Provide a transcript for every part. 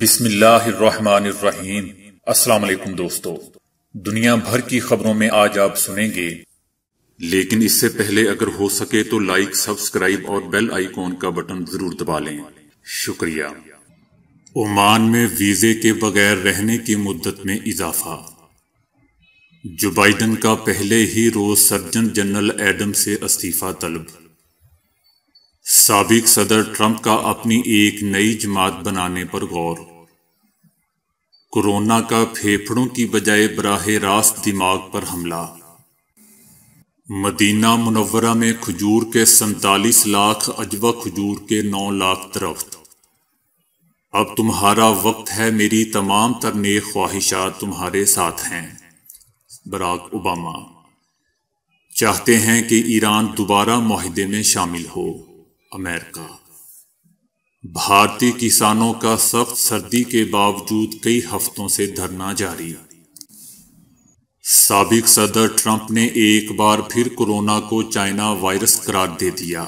बिस्मिल्लाहिर्रहमानिर्रहीम अस्सलाम वालेकुम दोस्तों दुनिया भर की खबरों में आज आप सुनेंगे लेकिन इससे पहले अगर हो सके तो लाइक सब्सक्राइब और बेल आइकॉन का बटन जरूर दबा लें शुक्रिया ओमान में वीजे के बगैर रहने की मुद्दत में इजाफा जो बाइडन का पहले ही रोज सर्जन जनरल एडम से इस्तीफा तलब सबक सदर ट्रंप का अपनी एक नई जमात बनाने पर गौर कोरोना का फेफड़ों की बजाय बराह रास्त दिमाग पर हमला मदीना मुनवरा में खजूर के सैतालीस लाख अजवा खजूर के नौ लाख दरख्त अब तुम्हारा वक्त है मेरी तमाम तरने ख्वाहिशात तुम्हारे साथ हैं बराक ओबामा चाहते हैं कि ईरान दोबारा माहदे में शामिल हो अमेरिका भारतीय किसानों का सख्त सर्दी के बावजूद कई हफ्तों से धरना जारी सबक सदर ट्रंप ने एक बार फिर कोरोना को चाइना वायरस करार दे दिया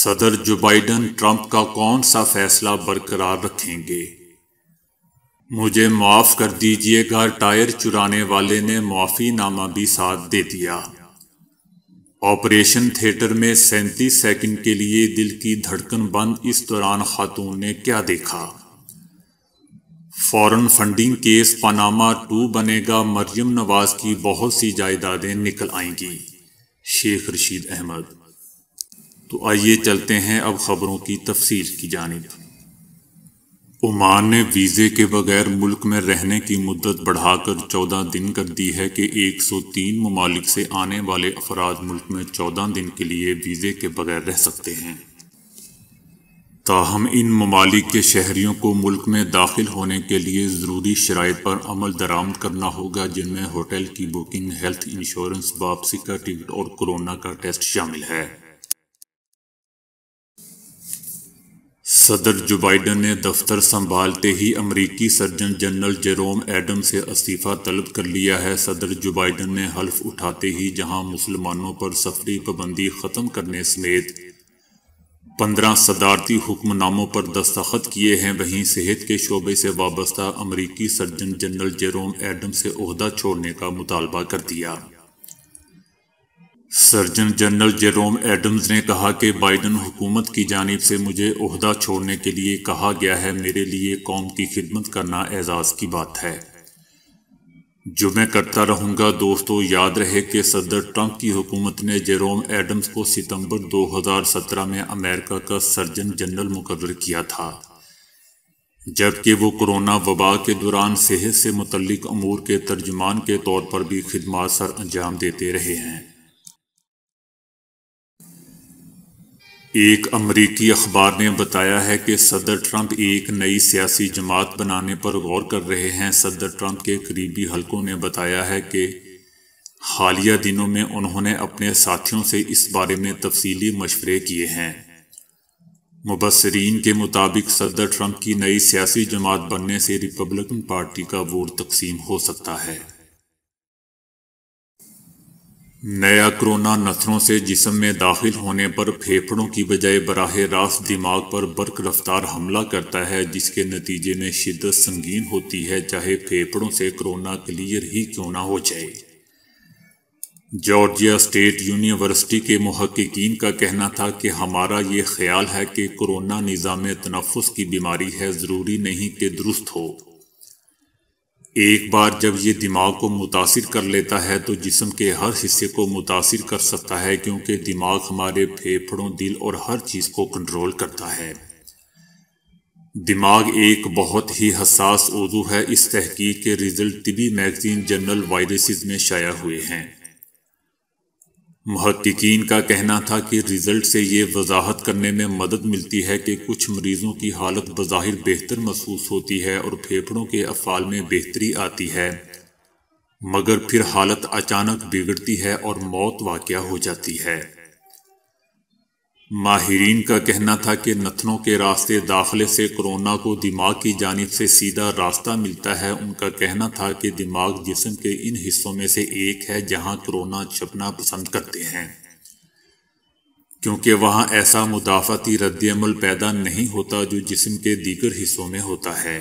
सदर जो बाइडन ट्रंप का कौन सा फैसला बरकरार रखेंगे मुझे माफ कर दीजिएगा टायर चुराने वाले ने नामा भी साथ दे दिया ऑपरेशन थिएटर में सैंतीस सेकंड के लिए दिल की धड़कन बंद इस दौरान खातून ने क्या देखा foreign funding case Panama two बनेगा मरियम नवाज की बहुत सी जायदादें निकल आएंगी शेख रशीद अहमद तो आइए चलते हैं अब खबरों की तफसील की जानब ओमान ने वीज़े के बगैर मुल्क में रहने की मदत बढ़ाकर 14 दिन कर दी है कि 103 ममालिक से आने वाले अफराद मुल्क में 14 दिन के लिए वीज़े के बगैर रह सकते हैं ताहम इन ममालिक के शहरीों को मुल्क में दाखिल होने के लिए ज़रूरी शराइ पर अमल दरामद करना होगा जिनमें होटल की बुकिंग हेल्थ इंश्योरेंस वापसी का टिकट और कोरोना का टेस्ट शामिल है सदर जो बाइडन ने दफ्तर संभालते ही अमरीकी सर्जन जनरल जेरोम एडम से इस्तीफ़ा तलब कर लिया है सदर जो बाइडन ने हल्फ उठाते ही जहां मुसलमानों पर सफरी पाबंदी ख़त्म करने समेत पंद्रह सदारती हुक्मनामों पर दस्तखत किए हैं वहीं सेहत के शोबे से वाबस्ता अमरीकी सर्जन जनरल जेरोम एडम से अहदा छोड़ने का मुतालबा कर दिया सर्जन जनरल जेरोम एडम्स ने कहा कि बाइडन हुकूमत की जानब से मुझे अहदा छोड़ने के लिए कहा गया है मेरे लिए कौम की खिदमत करना एजाज़ की बात है जो मैं करता रहूँगा दोस्तों याद रहे कि सदर ट्रंप की हुकूमत ने जेरोम एडम्स को सितंबर 2017 में अमेरिका का सर्जन जनरल मुकर किया था जबकि वो कोरोना वबा के दौरान सेहत से मुतलिक अमूर के तर्जमान के तौर पर भी खदमात सर अंजाम देते रहे हैं एक अमरीकी अखबार ने बताया है कि सदर ट्रंप एक नई सियासी जमात बनाने पर गौर कर रहे हैं सदर ट्रंप के करीबी हलकों ने बताया है कि हालिया दिनों में उन्होंने अपने साथियों से इस बारे में तफसीली मशवरे किए हैं मुबसरीन के मुताबिक सदर ट्रंप की नई सियासी जमात बनने से रिपब्लिकन पार्टी का वोट तकसीम हो सकता है नया कोरोना नसरों से जिसम में दाखिल होने पर फेफड़ों की बजाय बराह रास्त दिमाग पर बर्क रफ्तार हमला करता है जिसके नतीजे में शिद्दत संगीन होती है चाहे फेफड़ों से कोरोना क्लियर ही क्यों ना हो जाए जॉर्जिया स्टेट यूनिवर्सिटी के महक्कीन का कहना था कि हमारा ये ख्याल है कि कोरोना निज़ाम तनफ़ की बीमारी है ज़रूरी नहीं कि दुरुस्त हो एक बार जब ये दिमाग को मुतासर कर लेता है तो जिसम के हर हिस्से को मुतासर कर सकता है क्योंकि दिमाग हमारे फेफड़ों दिल और हर चीज़ को कंट्रोल करता है दिमाग एक बहुत ही हसास उजू है इस तहकीक के रिज़ल्ट तिबी मैगज़ीन जनरल वायरसेस में शाया हुए हैं महक्कीन का कहना था कि रिजल्ट से ये वजाहत करने में मदद मिलती है कि कुछ मरीजों की हालत बज़ाहिर बेहतर महसूस होती है और फेफड़ों के अफाल में बेहतरी आती है मगर फिर हालत अचानक बिगड़ती है और मौत वाक़ हो जाती है माहरीन का कहना था कि नथनों के रास्ते दाखिले से कोरोना को दिमाग की जानब से सीधा रास्ता मिलता है उनका कहना था कि दिमाग जिसम के इन हिस्सों में से एक है जहां कोरोना छपना पसंद करते हैं क्योंकि वहां ऐसा मुदाफ़ती रद्दमल पैदा नहीं होता जो जिसम के दीगर हिस्सों में होता है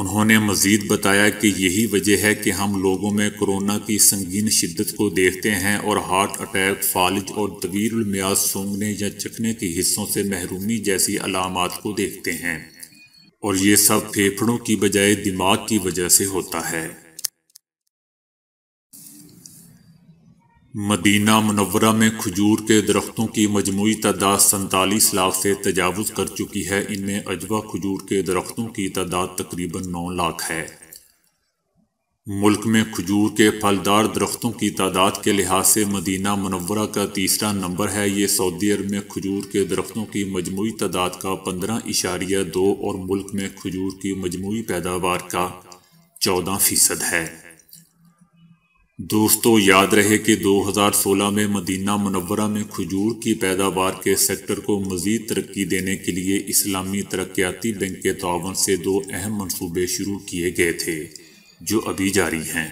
उन्होंने मज़ीद बताया कि यही वजह है कि हम लोगों में कोरोना की संगीन शिद्दत को देखते हैं और हार्ट अटैक फालिज और तवील म्याज सूंघने या चखने के हिस्सों से महरूमी जैसी अलामत को देखते हैं और ये सब फेफड़ों की बजाय दिमाग की वजह से होता है मदीना मनवरा में खजूर के दरख्तों की मजमू तादाद सैंतालीस लाख से तजावज़ कर चुकी है इनमें अजवा खजूर के दरख्तों की तादाद तकरीबन नौ लाख है मुल्क में खजूर के फलदार दरख्तों की तादाद के लिहाज से मदीना मनवरा का तीसरा नंबर है ये सऊदी अरब में खजूर के दरख्तों की मजमू तादाद का पंद्रह इशारिया दो और मुल्क में खजूर की मजमू पैदावार का चौदह फ़ीसद है दोस्तों याद रहे कि 2016 में मदीना मनवरा में खजूर की पैदावार के सेक्टर को मज़ीद तरक्की देने के लिए इस्लामी तरक्याती बैंक के तावन से दो अहम मनसूबे शुरू किए गए थे जो अभी जारी हैं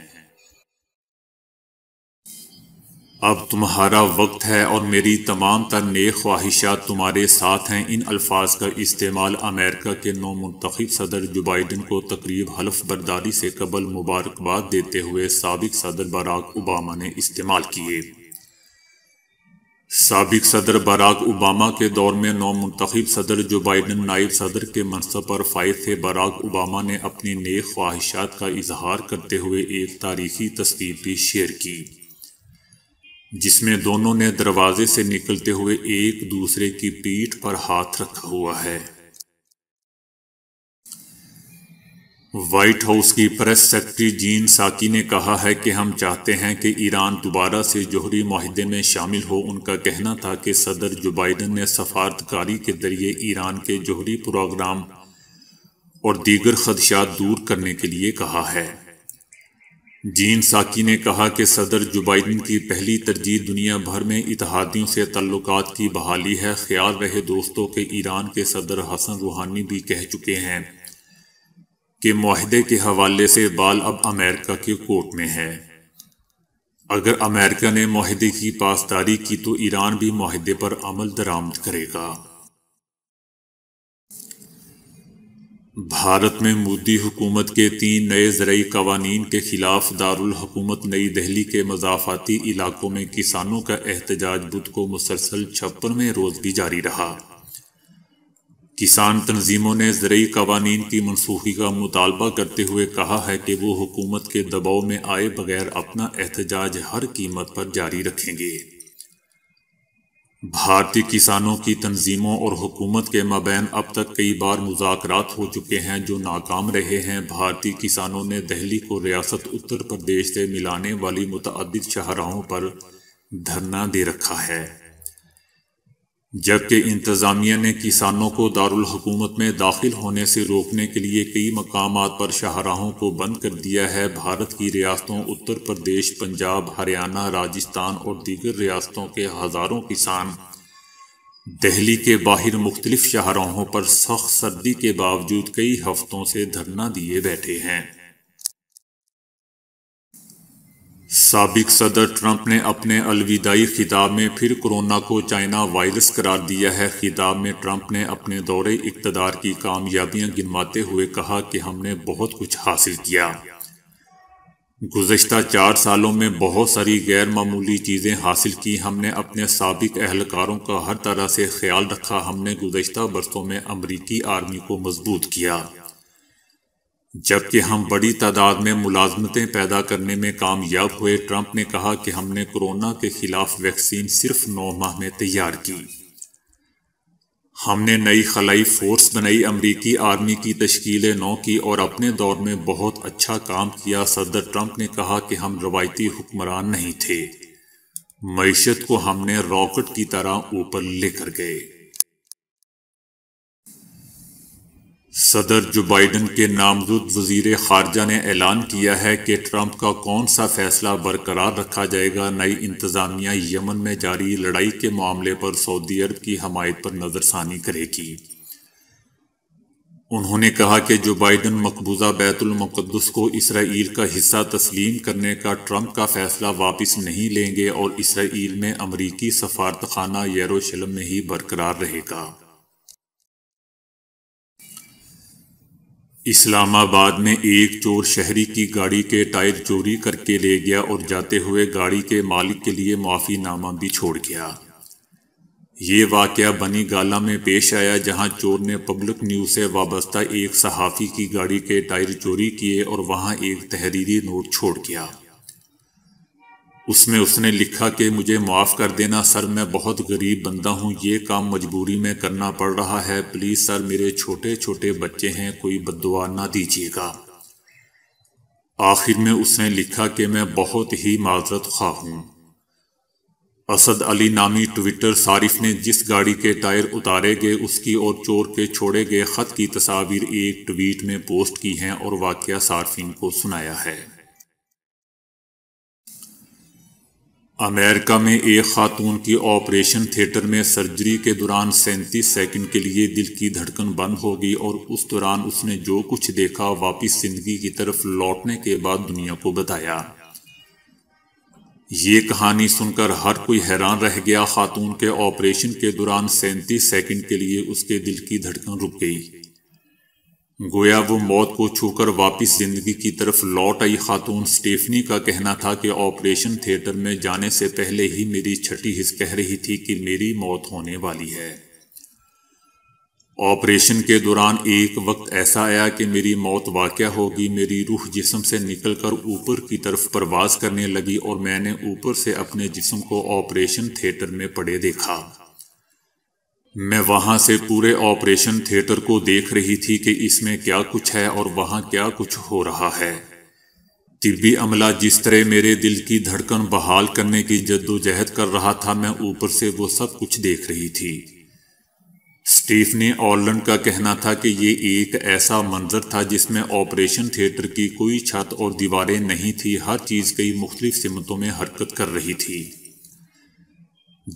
अब तुम्हारा वक्त है और मेरी तमाम तर नेक ख्वाहिशात तुम्हारे साथ हैं इन अल्फाज का इस्तेमाल अमेरिका के नौ मंतखब सदर जो बाइडन को तकरीब हलफ बर्दारी से कबल मुबारकबाद देते हुए सबक सदर बराक ओबामा ने इस्तेमाल किए सबक सदर बराक ओबामा के दौर में नौ मंतखब सदर जो बाइडन नायब सदर के मनसब पर फायद थे बराक ओबामा ने अपनी नेक ख्वाहिशात का इजहार करते हुए एक तारीखी तस्वीर भी शेयर की जिसमें दोनों ने दरवाजे से निकलते हुए एक दूसरे की पीठ पर हाथ रखा हुआ है व्हाइट हाउस की प्रेस सेक्रेटरी जीन साकी ने कहा है कि हम चाहते हैं कि ईरान दोबारा से जोहरी माहदे में शामिल हो उनका कहना था कि सदर जो बाइडन ने सफारतकारी के जरिए ईरान के जोहरी प्रोग्राम और दीगर खदशात दूर करने के लिए कहा है जीन साकी ने कहा कि सदर जो बाइडन की पहली तरजीह दुनिया भर में इतिहादियों से तल्लुक की बहाली है ख्याल रहे दोस्तों के ईरान के सदर हसन रूहानी भी कह चुके हैं कि माहे के हवाले से बाल अब अमेरिका के कोर्ट में है अगर अमेरिका ने माहे की पासदारी की तो ईरान भी माहे पर अमल दरामद करेगा भारत में मोदी हुकूमत के तीन नए ज़रूरी कवानीन के खिलाफ दारकूमत नई दिल्ली के मजाफाती इलाकों में किसानों का एहतजाज बुध को मुसलसल छप्पनवें रोज़ भी जारी रहा किसान तनजीमों ने ज़रूरी कवानीन की मनसूखी का मुतालबा करते हुए कहा है कि वो हुकूमत के दबाव में आए बगैर अपना एहतजाज हर कीमत पर जारी रखेंगे भारतीय किसानों की तनजीमों और हुकूमत के मबैन अब तक कई बार मुजाकर हो चुके हैं जो नाकाम रहे हैं भारतीय किसानों ने दहली को रियासत उत्तर प्रदेश से मिलाने वाली मुतद शाहराहों पर धरना दे रखा है जबकि इंतज़ामिया ने किसानों को दारकूमत में दाखिल होने से रोकने के लिए कई मकाम पर शाहराहों को बंद कर दिया है भारत की रियासतों उत्तर प्रदेश पंजाब हरियाणा राजस्थान और दीगर रियासतों के हज़ारों किसान दहली के बाहर मुख्तलिफ शाहराहों पर सख्त सर्दी के बावजूद कई हफ्तों से धरना दिए बैठे हैं सबक सदर ट्रंप ने अपने अलविदाई खिताब में फिर कोरोना को चाइना वायरस करार दिया है खिताब में ट्रंप ने अपने दौरे इकतदार की कामयाबियां गिनवाते हुए कहा कि हमने बहुत कुछ हासिल किया गुज्त चार सालों में बहुत सारी गैर मामूली चीज़ें हासिल की हमने अपने सबक अहलकारों का हर तरह से ख्याल रखा हमने गुज्त बरसों में अमरीकी आर्मी को मजबूत किया जबकि हम बड़ी तादाद में मुलाजमतें पैदा करने में कामयाब हुए ट्रंप ने कहा कि हमने कोरोना के खिलाफ वैक्सीन सिर्फ नौ माह में तैयार की हमने नई खलाई फोर्स बनाई अमरीकी आर्मी की तश्कील नौ की और अपने दौर में बहुत अच्छा काम किया सदर ट्रंप ने कहा कि हम रवायती हुक्मरान नहीं थे मीशत को हमने रॉकेट की तरह ऊपर लेकर गए सदर जो बाइडन के नामजद वजीर खारजा ने ऐलान किया है कि ट्रंप का कौन सा फैसला बरकरार रखा जाएगा नई इंतजामिया यमन में जारी लड़ाई के मामले पर सऊदी अरब की हमायत पर नज़रसानी करेगी उन्होंने कहा कि जो बाइडन मकबूजा बैतुलमक़दस को इसराइल का हिस्सा तस्लीम करने का ट्रंप का फैसला वापस नहीं लेंगे और इसराइल में अमरीकी सफारतखाना यरूशलम में ही बरकरार रहेगा इस्लामाबाद में एक चोर शहरी की गाड़ी के टायर चोरी करके ले गया और जाते हुए गाड़ी के मालिक के लिए माफ़ीनामा भी छोड़ गया ये वाक़ बनी गाला में पेश आया जहां चोर ने पब्लिक न्यूज़ से वाबस्ता एक सहाफ़ी की गाड़ी के टायर चोरी किए और वहां एक तहरीरी नोट छोड़ गया उसमें उसने लिखा कि मुझे माफ़ कर देना सर मैं बहुत गरीब बंदा हूँ ये काम मजबूरी में करना पड़ रहा है प्लीज़ सर मेरे छोटे छोटे बच्चे हैं कोई बदवा ना दीजिएगा आखिर में उसने लिखा कि मैं बहुत ही माजरत खा हूँ असद अली नामी ट्विटर सारिफ ने जिस गाड़ी के टायर उतारे गए उसकी और चोर के छोड़े गए ख़त की तस्वीर एक ट्वीट में पोस्ट की हैं और वाक़ सार्फिन को सुनाया है अमेरिका में एक खातून की ऑपरेशन थिएटर में सर्जरी के दौरान सैंतीस सेकंड के लिए दिल की धड़कन बंद हो गई और उस दौरान उसने जो कुछ देखा वापस जिंदगी की तरफ लौटने के बाद दुनिया को बताया ये कहानी सुनकर हर कोई हैरान रह गया खातून के ऑपरेशन के दौरान सैंतीस सेकंड के लिए उसके दिल की धड़कन रुक गई गोया वो मौत को छूकर वापस जिंदगी की तरफ लौट आई खातून स्टेफनी का कहना था कि ऑपरेशन थिएटर में जाने से पहले ही मेरी छठी हिस्स कह रही थी कि मेरी मौत होने वाली है ऑपरेशन के दौरान एक वक्त ऐसा आया कि मेरी मौत वाक़ होगी मेरी रूह जिसम से निकलकर ऊपर की तरफ प्रवास करने लगी और मैंने ऊपर से अपने जिसम को ऑपरेशन थिएटर में पड़े देखा मैं वहां से पूरे ऑपरेशन थिएटर को देख रही थी कि इसमें क्या कुछ है और वहां क्या कुछ हो रहा है तिब्बी अमला जिस तरह मेरे दिल की धड़कन बहाल करने की जद्दोजहद कर रहा था मैं ऊपर से वो सब कुछ देख रही थी स्टीफनी ऑलैंड का कहना था कि ये एक ऐसा मंजर था जिसमें ऑपरेशन थिएटर की कोई छत और दीवारें नहीं थी हर चीज़ कई मुख्तलिफ सिमतों में हरकत कर रही थी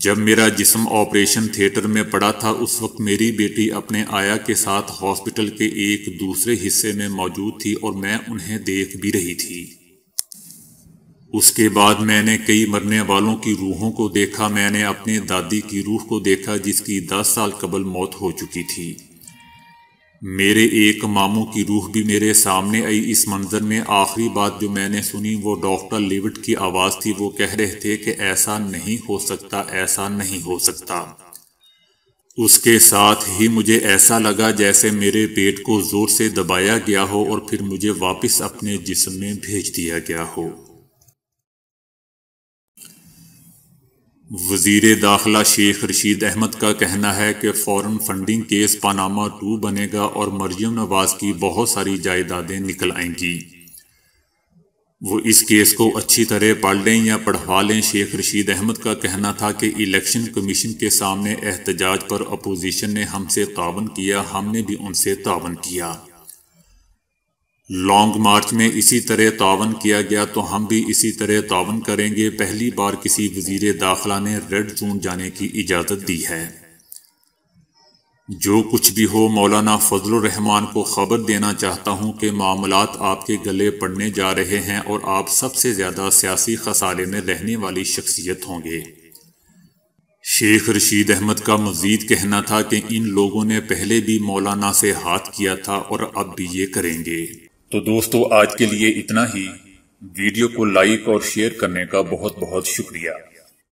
जब मेरा जिसम ऑपरेशन थिएटर में पड़ा था उस वक्त मेरी बेटी अपने आया के साथ हॉस्पिटल के एक दूसरे हिस्से में मौजूद थी और मैं उन्हें देख भी रही थी उसके बाद मैंने कई मरने वालों की रूहों को देखा मैंने अपनी दादी की रूह को देखा जिसकी दस साल कबल मौत हो चुकी थी मेरे एक मामू की रूह भी मेरे सामने आई इस मंजर में आखिरी बात जो मैंने सुनी वो डॉक्टर लिविट की आवाज़ थी वो कह रहे थे कि ऐसा नहीं हो सकता ऐसा नहीं हो सकता उसके साथ ही मुझे ऐसा लगा जैसे मेरे पेट को ज़ोर से दबाया गया हो और फिर मुझे वापस अपने जिस्म में भेज दिया गया हो वजीर दाखिला शेख रशीद अहमद का कहना है कि फ़ौरन फंडिंग केस पानामा टू बनेगा और मरियम नवाज की बहुत सारी जायदादें निकल आएंगी वो इस केस को अच्छी तरह पढ़ लें या पढ़वा लें शेख रशीद अहमद का कहना था कि इलेक्शन कमीशन के सामने एहतजाज पर अपोजिशन ने हमसे तावन किया हमने भी उनसे तावन किया लॉन्ग मार्च में इसी तरह तावन किया गया तो हम भी इसी तरह तावन करेंगे पहली बार किसी वजीर दाखिला ने रेड जोन जाने की इजाज़त दी है जो कुछ भी हो मौलाना रहमान को ख़बर देना चाहता हूँ कि मामलात आपके गले पड़ने जा रहे हैं और आप सबसे ज़्यादा सियासी खसारे में रहने वाली शख्सियत होंगे शेख रशीद अहमद का मजीद कहना था कि इन लोगों ने पहले भी मौलाना से हाथ किया था और अब भी ये करेंगे तो दोस्तों आज के लिए इतना ही वीडियो को लाइक और शेयर करने का बहुत बहुत शुक्रिया